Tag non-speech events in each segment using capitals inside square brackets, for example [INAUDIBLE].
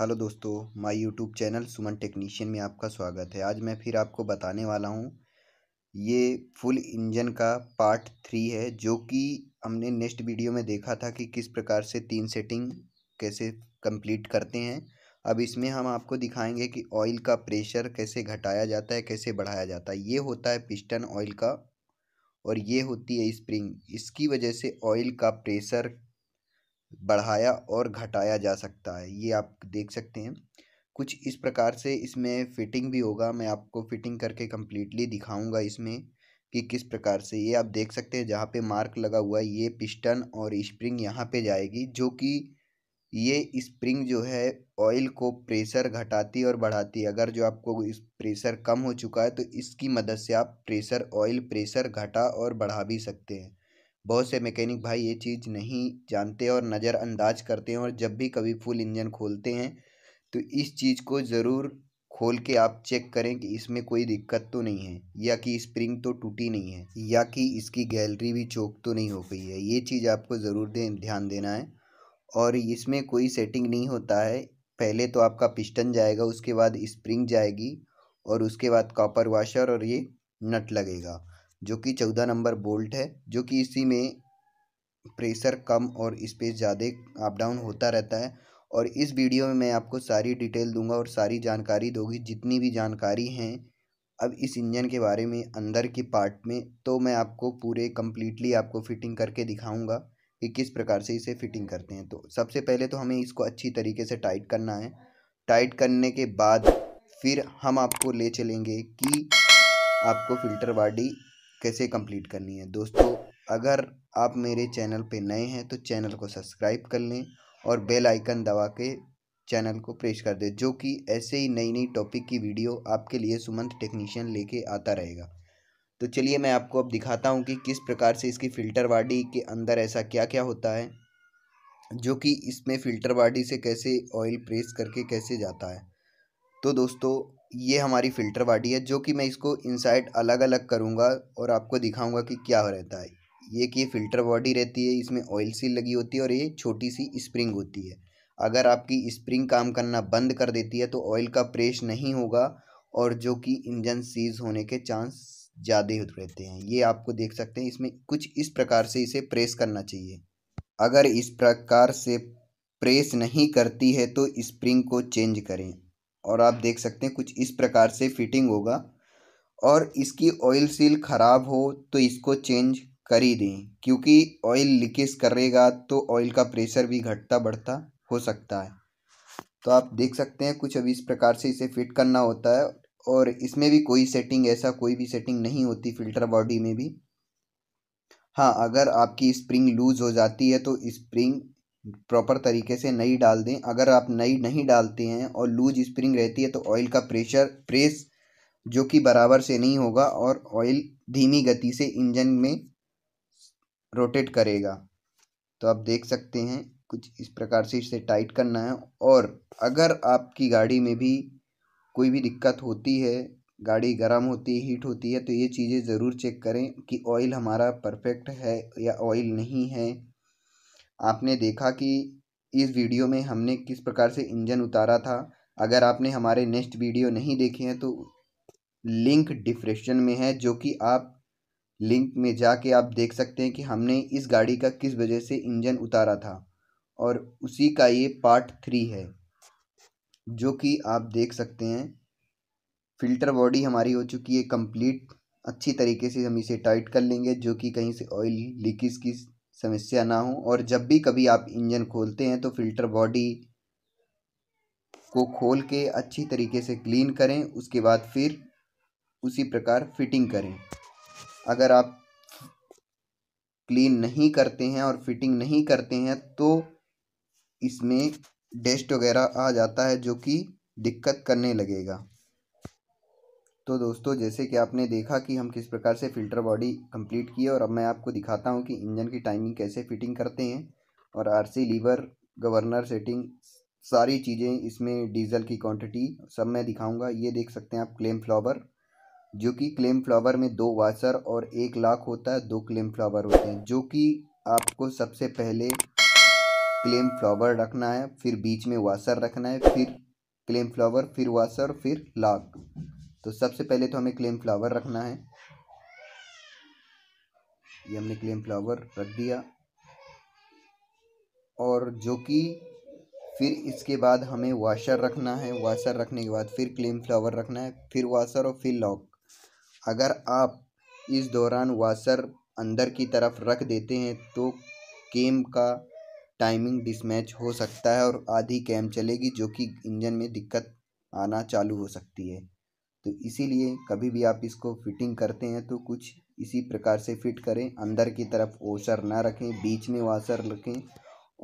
hello दोस्तों my YouTube channel Suman technician में आपका स्वागत है आज मैं फिर आपको बताने वाला हूँ ये फुल इंजन का पार्ट थ्री है जो कि हमने नेक्स्ट वीडियो में देखा था कि किस प्रकार से तीन सेटिंग कैसे कंप्लीट करते हैं अब इसमें हम आपको दिखाएंगे कि ऑयल का प्रेशर कैसे घटाया जाता है कैसे बढ़ाया जाता है ये होता है पिस्टन ऑयल का और ये होती है स्प्रिंग इसकी वजह से ऑयल का प्रेशर बढ़ाया और घटाया जा सकता है ये आप देख सकते हैं कुछ इस प्रकार से इसमें फ़िटिंग भी होगा मैं आपको फ़िटिंग करके कम्प्लीटली दिखाऊंगा इसमें कि किस प्रकार से ये आप देख सकते हैं जहाँ पे मार्क लगा हुआ है ये पिस्टन और स्प्रिंग यहाँ पे जाएगी जो कि ये स्प्रिंग जो है ऑयल को प्रेशर घटाती और बढ़ाती अगर जो आपको इस प्रेशर कम हो चुका है तो इसकी मदद से आप प्रेशर ऑयल प्रेशर घटा और बढ़ा भी सकते हैं बहुत से मैकेनिक भाई ये चीज़ नहीं जानते और नज़रअंदाज करते हैं और जब भी कभी फुल इंजन खोलते हैं तो इस चीज़ को ज़रूर खोल के आप चेक करें कि इसमें कोई दिक्कत तो नहीं है या कि स्प्रिंग तो टूटी नहीं है या कि इसकी गैलरी भी चौक तो नहीं हो गई है ये चीज़ आपको ज़रूर दे, ध्यान देना है और इसमें कोई सेटिंग नहीं होता है पहले तो आपका पिस्टन जाएगा उसके बाद स्प्रिंग जाएगी और उसके बाद कॉपर वाशर और ये नट लगेगा जो कि चौदह नंबर बोल्ट है जो कि इसी में प्रेशर कम और स्पेस ज़्यादा अप डाउन होता रहता है और इस वीडियो में मैं आपको सारी डिटेल दूंगा और सारी जानकारी दूंगी जितनी भी जानकारी हैं अब इस इंजन के बारे में अंदर के पार्ट में तो मैं आपको पूरे कम्प्लीटली आपको फिटिंग करके दिखाऊंगा कि किस प्रकार से इसे फिटिंग करते हैं तो सबसे पहले तो हमें इसको अच्छी तरीके से टाइट करना है टाइट करने के बाद फिर हम आपको ले चलेंगे कि आपको फिल्टर बाडी कैसे कंप्लीट करनी है दोस्तों अगर आप मेरे चैनल पे नए हैं तो चैनल को सब्सक्राइब कर लें और बेल आइकन दबा के चैनल को प्रेस कर दें जो कि ऐसे ही नई नई टॉपिक की वीडियो आपके लिए सुमंत टेक्नीशियन लेके आता रहेगा तो चलिए मैं आपको अब दिखाता हूँ कि किस प्रकार से इसकी फ़िल्टर वाडी के अंदर ऐसा क्या क्या होता है जो कि इसमें फ़िल्टर वाडी से कैसे ऑयल प्रेस करके कैसे जाता है तो दोस्तों ये हमारी फ़िल्टर वाडी है जो कि मैं इसको इनसाइड अलग अलग करूँगा और आपको दिखाऊँगा कि क्या रहता है ये कि फ़िल्टर बॉडी रहती है इसमें ऑयल सील लगी होती है और ये छोटी सी स्प्रिंग होती है अगर आपकी स्प्रिंग काम करना बंद कर देती है तो ऑयल का प्रेश नहीं होगा और जो कि इंजन सीज होने के चांस ज़्यादा रहते हैं ये आपको देख सकते हैं इसमें कुछ इस प्रकार से इसे प्रेस करना चाहिए अगर इस प्रकार से प्रेस नहीं करती है तो स्प्रिंग को चेंज करें और आप देख सकते हैं कुछ इस प्रकार से फिटिंग होगा और इसकी ऑयल सील ख़राब हो तो इसको चेंज कर ही दें क्योंकि ऑयल लीकेज करेगा तो ऑयल का प्रेशर भी घटता बढ़ता हो सकता है तो आप देख सकते हैं कुछ अब इस प्रकार से इसे फिट करना होता है और इसमें भी कोई सेटिंग ऐसा कोई भी सेटिंग नहीं होती फ़िल्टर बॉडी में भी हाँ अगर आपकी स्प्रिंग लूज़ हो जाती है तो स्प्रिंग प्रॉपर तरीके से नई डाल दें अगर आप नई नहीं डालते हैं और लूज स्प्रिंग रहती है तो ऑयल का प्रेशर प्रेस जो कि बराबर से नहीं होगा और ऑयल धीमी गति से इंजन में रोटेट करेगा तो आप देख सकते हैं कुछ इस प्रकार से इसे टाइट करना है और अगर आपकी गाड़ी में भी कोई भी दिक्कत होती है गाड़ी गर्म होती है हीट होती है तो ये चीज़ें ज़रूर चेक करें कि ऑयल हमारा परफेक्ट है या ऑयल नहीं है आपने देखा कि इस वीडियो में हमने किस प्रकार से इंजन उतारा था अगर आपने हमारे नेक्स्ट वीडियो नहीं देखे हैं तो लिंक डिस्क्रिप्शन में है जो कि आप लिंक में जाके आप देख सकते हैं कि हमने इस गाड़ी का किस वजह से इंजन उतारा था और उसी का ये पार्ट थ्री है जो कि आप देख सकते हैं फ़िल्टर बॉडी हमारी हो चुकी है कंप्लीट अच्छी तरीके से हम इसे टाइट कर लेंगे जो कि कहीं से ऑयल लीकेज की समस्या ना हो और जब भी कभी आप इंजन खोलते हैं तो फिल्टर बॉडी को खोल के अच्छी तरीके से क्लीन करें उसके बाद फिर उसी प्रकार फिटिंग करें अगर आप क्लीन नहीं करते हैं और फिटिंग नहीं करते हैं तो इसमें डस्ट वगैरह आ जाता है जो कि दिक्कत करने लगेगा तो दोस्तों जैसे कि आपने देखा कि हम किस प्रकार से फ़िल्टर बॉडी कंप्लीट किए और अब मैं आपको दिखाता हूँ कि इंजन की टाइमिंग कैसे फिटिंग करते हैं और आरसी लीवर गवर्नर सेटिंग सारी चीज़ें इसमें डीजल की क्वांटिटी सब मैं दिखाऊंगा ये देख सकते हैं आप क्लेम फ्लावर जो कि क्लेम फ्लावर में दो वाशर और एक लाख होता है दो क्लेम फ्लावर होते हैं जो कि आपको सबसे पहले क्लेम फ्लावर रखना है फिर बीच में वाशर रखना है फिर क्लेम फ्लावर फिर वाशर फिर लाख तो सबसे पहले तो हमें क्लेम फ्लावर रखना है ये हमने क्लेम फ्लावर रख दिया और जो कि फिर इसके बाद हमें वाशर रखना है वाशर रखने के बाद फिर क्लेम फ्लावर रखना है फिर वाशर और फिर लॉक अगर आप इस दौरान वाशर अंदर की तरफ रख देते हैं तो केम का टाइमिंग डिसमैच हो सकता है और आधी कैम चलेगी जो कि इंजन में दिक्कत आना चालू हो सकती है तो इसीलिए कभी भी आप इसको फिटिंग करते हैं तो कुछ इसी प्रकार से फिट करें अंदर की तरफ ओशर ना रखें बीच में वाशर रखें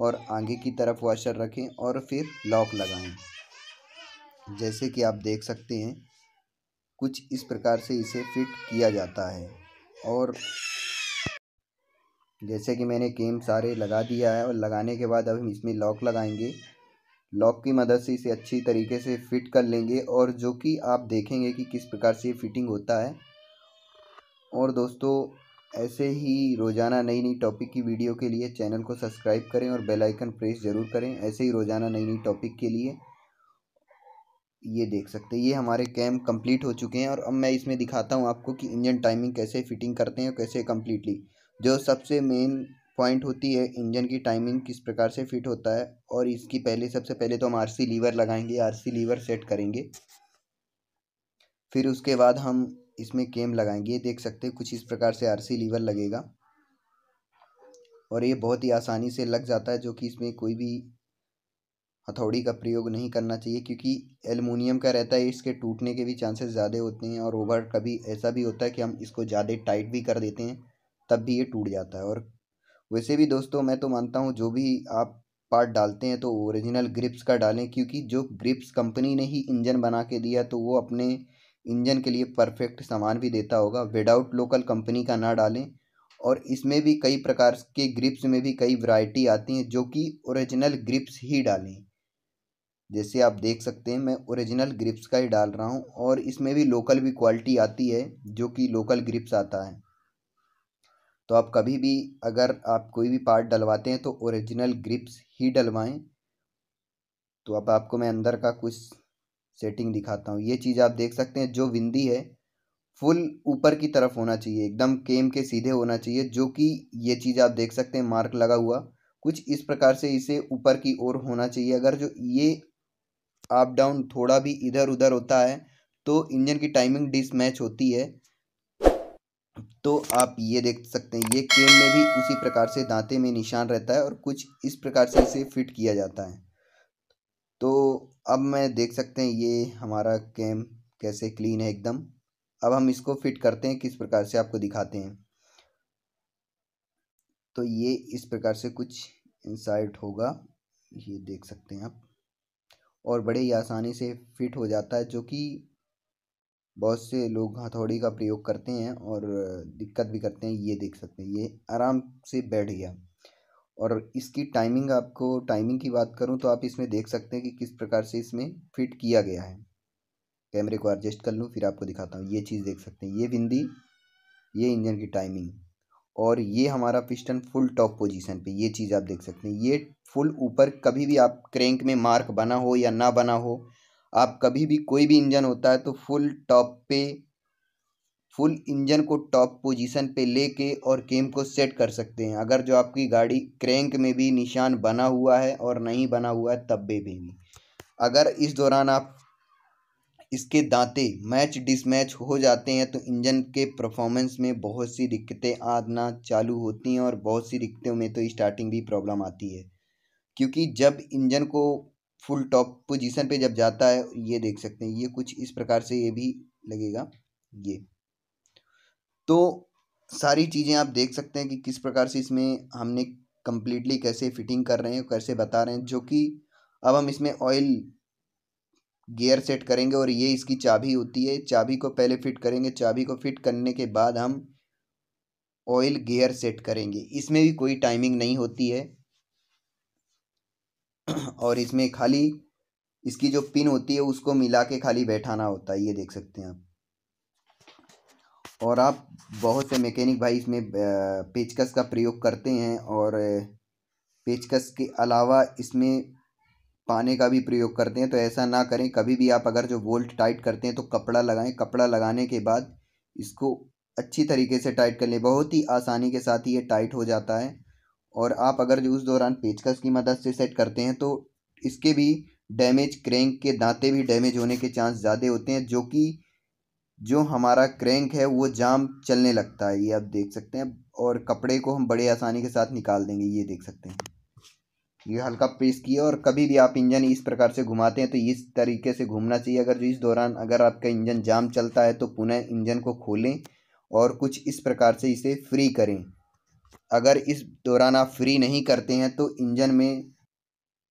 और आगे की तरफ वाशर रखें और फिर लॉक लगाएं जैसे कि आप देख सकते हैं कुछ इस प्रकार से इसे फिट किया जाता है और जैसे कि मैंने केम सारे लगा दिया है और लगाने के बाद अब हम इसमें लॉक लगाएंगे लॉक की मदद से इसे अच्छी तरीके से फिट कर लेंगे और जो कि आप देखेंगे कि किस प्रकार से फिटिंग होता है और दोस्तों ऐसे ही रोज़ाना नई नई टॉपिक की वीडियो के लिए चैनल को सब्सक्राइब करें और बेल आइकन प्रेस ज़रूर करें ऐसे ही रोज़ाना नई नई टॉपिक के लिए ये देख सकते हैं ये हमारे कैम कंप्लीट हो चुके हैं और अब मैं इसमें दिखाता हूँ आपको कि इंजन टाइमिंग कैसे फिटिंग करते हैं और कैसे कम्प्लीटली जो सबसे मेन पॉइंट होती है इंजन की टाइमिंग किस प्रकार से फिट होता है और इसकी पहले सबसे पहले तो हम आरसी लीवर लगाएंगे आरसी लीवर सेट करेंगे फिर उसके बाद हम इसमें केम लगाएंगे ये देख सकते हैं कुछ इस प्रकार से आरसी लीवर लगेगा और ये बहुत ही आसानी से लग जाता है जो कि इसमें कोई भी हथौड़ी का प्रयोग नहीं करना चाहिए क्योंकि एलमिनियम का रहता है इसके टूटने के भी चांसेस ज़्यादा होते हैं और ओवर कभी ऐसा भी होता है कि हम इसको ज़्यादा टाइट भी कर देते हैं तब भी ये टूट जाता है और वैसे भी दोस्तों मैं तो मानता हूँ जो भी आप पार्ट डालते हैं तो ओरिजिनल ग्रिप्स का डालें क्योंकि जो ग्रिप्स कंपनी ने ही इंजन बना के दिया तो वो अपने इंजन के लिए परफेक्ट सामान भी देता होगा विदाउट लोकल कंपनी का ना डालें और इसमें भी कई प्रकार के ग्रिप्स में भी कई वैरायटी आती हैं जो कि ओरिजिनल ग्रिप्स ही डालें जैसे आप देख सकते हैं मैं ओरिजिनल ग्रिप्स का ही डाल रहा हूँ और इसमें भी लोकल भी क्वालिटी आती है जो कि लोकल ग्रिप्स आता है तो आप कभी भी अगर आप कोई भी पार्ट डलवाते हैं तो ओरिजिनल ग्रिप्स ही डलवाएं तो अब आपको मैं अंदर का कुछ सेटिंग दिखाता हूँ ये चीज़ आप देख सकते हैं जो विंदी है फुल ऊपर की तरफ होना चाहिए एकदम केम के सीधे होना चाहिए जो कि ये चीज़ आप देख सकते हैं मार्क लगा हुआ कुछ इस प्रकार से इसे ऊपर की ओर होना चाहिए अगर जो ये अप डाउन थोड़ा भी इधर उधर होता है तो इंजन की टाइमिंग डिसमैच होती है तो आप ये देख सकते हैं ये केन में भी उसी प्रकार से दांते में निशान रहता है और कुछ इस प्रकार से इसे फिट किया जाता है तो अब मैं देख सकते हैं ये हमारा कैम कैसे क्लीन है एकदम अब हम इसको फिट करते हैं किस प्रकार से आपको दिखाते हैं तो ये इस प्रकार से कुछ इंसाइट होगा ये देख सकते हैं आप और बड़े ही आसानी से फिट हो जाता है जो कि बहुत से लोग हथौड़ी का प्रयोग करते हैं और दिक्कत भी करते हैं ये देख सकते हैं ये आराम से बैठ गया और इसकी टाइमिंग आपको टाइमिंग की बात करूं तो आप इसमें देख सकते हैं कि किस प्रकार से इसमें फिट किया गया है कैमरे को एडजस्ट कर लूँ फिर आपको दिखाता हूँ ये चीज़ देख सकते हैं ये बिंदी ये इंजन की टाइमिंग और ये हमारा पिस्टन फुल टॉप पोजीशन पे ये चीज़ आप देख सकते हैं ये फुल ऊपर कभी भी आप क्रैंक में मार्क बना हो या ना बना हो आप कभी भी कोई भी इंजन होता है तो फुल टॉप पे फुल इंजन को टॉप पोजीशन पे लेके और केम को सेट कर सकते हैं अगर जो आपकी गाड़ी क्रैंक में भी निशान बना हुआ है और नहीं बना हुआ है तब भी भी अगर इस दौरान आप इसके दांते मैच डिसमैच हो जाते हैं तो इंजन के परफॉर्मेंस में बहुत सी दिक्कतें आना चालू होती हैं और बहुत सी दिक्कतों में तो स्टार्टिंग भी प्रॉब्लम आती है क्योंकि जब इंजन को फुल टॉप पोजीशन पे जब जाता है ये देख सकते हैं ये कुछ इस प्रकार से ये भी लगेगा ये तो सारी चीज़ें आप देख सकते हैं कि किस प्रकार से इसमें हमने कम्प्लीटली कैसे फिटिंग कर रहे हैं कैसे बता रहे हैं जो कि अब हम इसमें ऑयल गियर सेट करेंगे और ये इसकी चाबी होती है चाबी को पहले फिट करेंगे चाबी को फिट करने के बाद हम ऑयल गियर सेट करेंगे इसमें भी कोई टाइमिंग नहीं होती है [CLEARS THROAT] और इसमें खाली इसकी जो पिन होती है उसको मिला के खाली बैठाना होता है ये देख सकते हैं आप और आप बहुत से मैकेनिक भाई इसमें पेचकस का प्रयोग करते हैं और पेचकस के अलावा इसमें पाने का भी प्रयोग करते हैं तो ऐसा ना करें कभी भी आप अगर जो बोल्ट टाइट करते हैं तो कपड़ा लगाएं कपड़ा लगाने के बाद इसको अच्छी तरीके से टाइट कर लें बहुत ही आसानी के साथ ही ये टाइट हो जाता है और आप अगर जो उस दौरान पेचकस की मदद से सेट करते हैं तो इसके भी डैमेज क्रैंक के दांते भी डैमेज होने के चांस ज़्यादा होते हैं जो कि जो हमारा क्रैंक है वो जाम चलने लगता है ये आप देख सकते हैं और कपड़े को हम बड़े आसानी के साथ निकाल देंगे ये देख सकते हैं ये हल्का प्रेस किया और कभी भी आप इंजन इस प्रकार से घुमाते हैं तो इस तरीके से घूमना चाहिए अगर जो इस दौरान अगर आपका इंजन जाम चलता है तो पुनः इंजन को खोलें और कुछ इस प्रकार से इसे फ्री करें अगर इस दौरान आप फ्री नहीं करते हैं तो इंजन में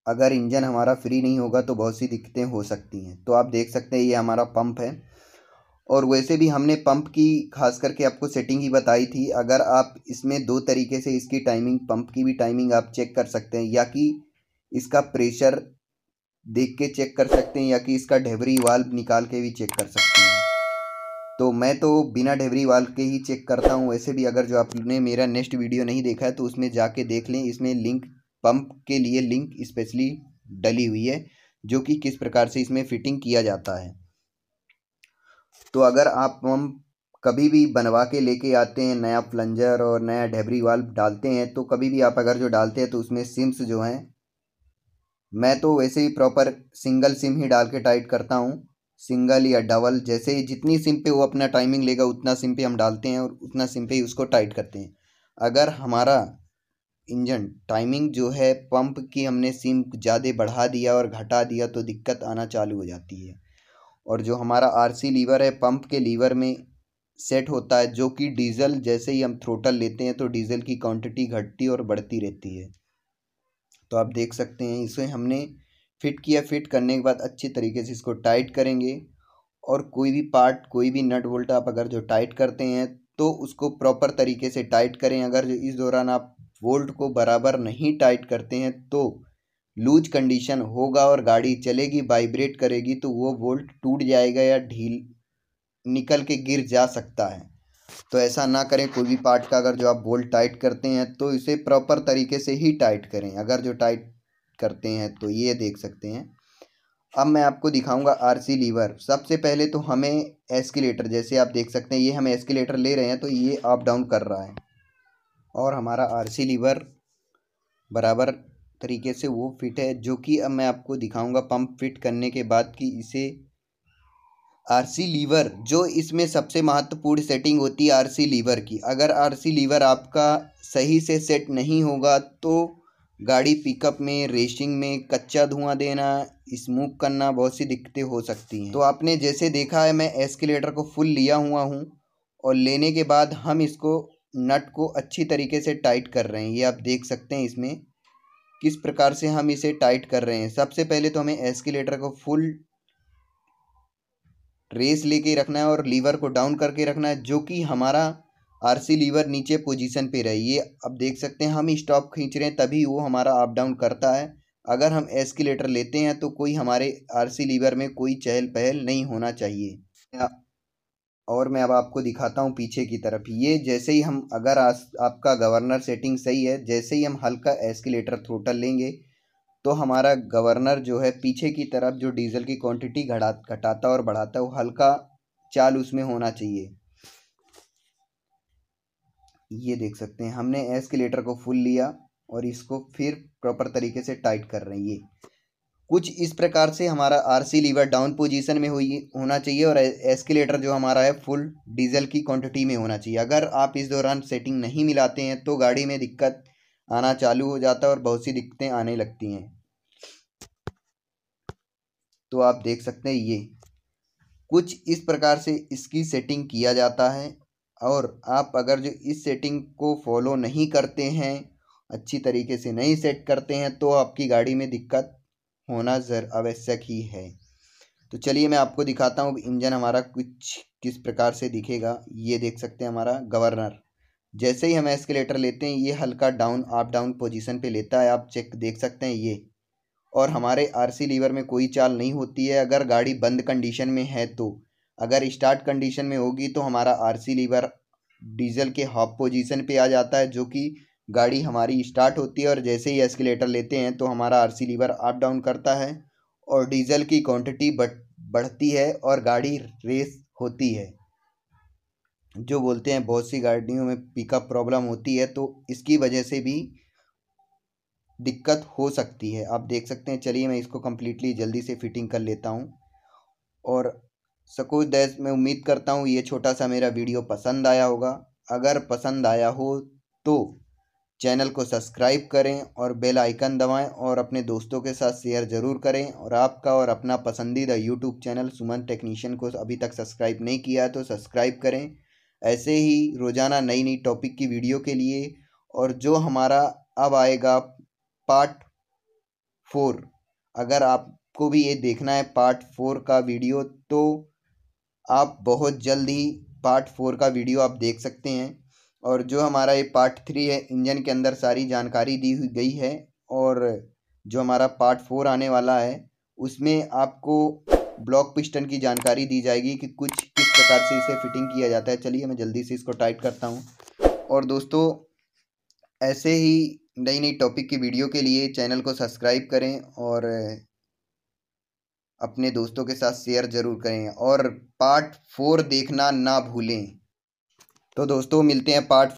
अगर इंजन हमारा फ्री नहीं होगा तो बहुत सी दिक्कतें हो सकती हैं तो आप देख सकते हैं ये हमारा पंप है और वैसे भी हमने पंप की खास करके आपको सेटिंग ही बताई थी अगर आप इसमें दो तरीके से इसकी टाइमिंग पंप की भी टाइमिंग आप चेक कर सकते हैं या कि इसका प्रेशर देख के चेक कर सकते हैं या कि इसका ढेबरी वाल्व निकाल के भी चेक कर सकते हैं तो मैं तो बिना डेवरी वाल के ही चेक करता हूँ वैसे भी अगर जो आपने मेरा नेक्स्ट वीडियो नहीं देखा है तो उसमें जाके देख लें इसमें लिंक पंप के लिए लिंक स्पेशली डली हुई है जो कि किस प्रकार से इसमें फिटिंग किया जाता है तो अगर आप पंप कभी भी बनवा के लेके आते हैं नया प्लंजर और नया डेबरी वाल्व डालते हैं तो कभी भी आप अगर जो डालते हैं तो उसमें सिम्स जो हैं मैं तो वैसे ही प्रॉपर सिंगल सिम ही डाल के टाइट करता हूँ सिंगल या डबल जैसे ही जितनी सिम पे वो अपना टाइमिंग लेगा उतना सिम पे हम डालते हैं और उतना सिम पे ही उसको टाइट करते हैं अगर हमारा इंजन टाइमिंग जो है पंप की हमने सिम ज़्यादा बढ़ा दिया और घटा दिया तो दिक्कत आना चालू हो जाती है और जो हमारा आरसी लीवर है पंप के लीवर में सेट होता है जो कि डीजल जैसे ही हम थ्रोटल लेते हैं तो डीजल की क्वांटिटी घटती और बढ़ती रहती है तो आप देख सकते हैं इसे हमने फिट किया फिट करने के बाद अच्छी तरीके से इसको टाइट करेंगे और कोई भी पार्ट कोई भी नट बोल्ट आप अगर जो टाइट करते हैं तो उसको प्रॉपर तरीके से टाइट करें अगर जो इस दौरान आप बोल्ट को बराबर नहीं टाइट करते हैं तो लूज कंडीशन होगा और गाड़ी चलेगी वाइब्रेट करेगी तो वो बोल्ट टूट जाएगा या ढील निकल के गिर जा सकता है तो ऐसा ना करें कोई भी पार्ट का अगर जो आप बोल्ट टाइट करते हैं तो इसे प्रॉपर तरीके से ही टाइट करें अगर जो टाइट करते हैं तो ये देख सकते हैं अब मैं आपको दिखाऊंगा आरसी लीवर सबसे पहले तो हमें एस्केलेटर जैसे आप देख सकते हैं ये हम एस्केलेटर ले रहे हैं तो ये अप डाउन कर रहा है और हमारा आरसी लीवर बराबर तरीके से वो फिट है जो कि अब मैं आपको दिखाऊंगा पंप फिट करने के बाद कि इसे आरसी लीवर जो इसमें सबसे महत्वपूर्ण सेटिंग होती है आर लीवर की अगर आर लीवर आपका सही से सेट नहीं होगा तो गाड़ी पिकअप में रेसिंग में कच्चा धुआं देना स्मोक करना बहुत सी दिक्कतें हो सकती हैं तो आपने जैसे देखा है मैं एस्केलेटर को फुल लिया हुआ हूँ और लेने के बाद हम इसको नट को अच्छी तरीके से टाइट कर रहे हैं ये आप देख सकते हैं इसमें किस प्रकार से हम इसे टाइट कर रहे हैं सबसे पहले तो हमें एस्केलेटर को फुल रेस लेके रखना है और लीवर को डाउन करके रखना है जो कि हमारा आरसी लीवर नीचे पोजीशन पे रही अब देख सकते हैं हम स्टॉप खींच रहे हैं तभी वो हमारा अप डाउन करता है अगर हम एस्किलेटर लेते हैं तो कोई हमारे आरसी लीवर में कोई चहल पहल नहीं होना चाहिए और मैं अब आपको दिखाता हूँ पीछे की तरफ ये जैसे ही हम अगर आस, आपका गवर्नर सेटिंग सही है जैसे ही हम हल्का एस्किलेटर थ्रोटल लेंगे तो हमारा गवर्नर जो है पीछे की तरफ जो डीजल की क्वांटिटी घटा घटाता और बढ़ाता है वो हल्का चाल उसमें होना चाहिए ये देख सकते हैं हमने एस्केलेटर को फुल लिया और इसको फिर प्रॉपर तरीके से टाइट कर रहे हैं ये कुछ इस प्रकार से हमारा आरसी लीवर डाउन पोजीशन में हुई होना चाहिए और एस्केलेटर जो हमारा है फुल डीजल की क्वांटिटी में होना चाहिए अगर आप इस दौरान सेटिंग नहीं मिलाते हैं तो गाड़ी में दिक्कत आना चालू हो जाता है और बहुत सी दिक्कतें आने लगती हैं तो आप देख सकते हैं ये कुछ इस प्रकार से इसकी सेटिंग किया जाता है और आप अगर जो इस सेटिंग को फॉलो नहीं करते हैं अच्छी तरीके से नहीं सेट करते हैं तो आपकी गाड़ी में दिक्कत होना जर आवश्यक ही है तो चलिए मैं आपको दिखाता हूँ इंजन हमारा कुछ किस प्रकार से दिखेगा ये देख सकते हैं हमारा गवर्नर जैसे ही हम एस्केलेटर लेते हैं ये हल्का डाउन अप डाउन पोजीशन पे लेता है आप चेक देख सकते हैं ये और हमारे आरसी लीवर में कोई चाल नहीं होती है अगर गाड़ी बंद कंडीशन में है तो अगर स्टार्ट कंडीशन में होगी तो हमारा आरसी लीवर डीजल के हॉप पोजीशन पे आ जाता है जो कि गाड़ी हमारी स्टार्ट होती है और जैसे ही एस्केलेटर लेते हैं तो हमारा आरसी लीवर अप डाउन करता है और डीजल की क्वांटिटी बढ़ती है और गाड़ी रेस होती है जो बोलते हैं बहुत सी गाड़ियों में पिकअप प्रॉब्लम होती है तो इसकी वजह से भी दिक्कत हो सकती है आप देख सकते हैं चलिए मैं इसको कम्प्लीटली जल्दी से फिटिंग कर लेता हूँ और सको दैस मैं उम्मीद करता हूँ ये छोटा सा मेरा वीडियो पसंद आया होगा अगर पसंद आया हो तो चैनल को सब्सक्राइब करें और बेल आइकन दबाएं और अपने दोस्तों के साथ शेयर ज़रूर करें और आपका और अपना पसंदीदा यूट्यूब चैनल सुमन टेक्नीशियन को अभी तक सब्सक्राइब नहीं किया है तो सब्सक्राइब करें ऐसे ही रोज़ाना नई नई टॉपिक की वीडियो के लिए और जो हमारा अब आएगा पार्ट फोर अगर आपको भी ये देखना है पार्ट फोर का वीडियो तो आप बहुत जल्द ही पार्ट फोर का वीडियो आप देख सकते हैं और जो हमारा ये पार्ट थ्री है इंजन के अंदर सारी जानकारी दी हुई गई है और जो हमारा पार्ट फोर आने वाला है उसमें आपको ब्लॉक पिस्टन की जानकारी दी जाएगी कि कुछ किस प्रकार से इसे फिटिंग किया जाता है चलिए मैं जल्दी से इसको टाइट करता हूँ और दोस्तों ऐसे ही नई नई टॉपिक की वीडियो के लिए चैनल को सब्सक्राइब करें और अपने दोस्तों के साथ शेयर ज़रूर करें और पार्ट फोर देखना ना भूलें तो दोस्तों मिलते हैं पार्ट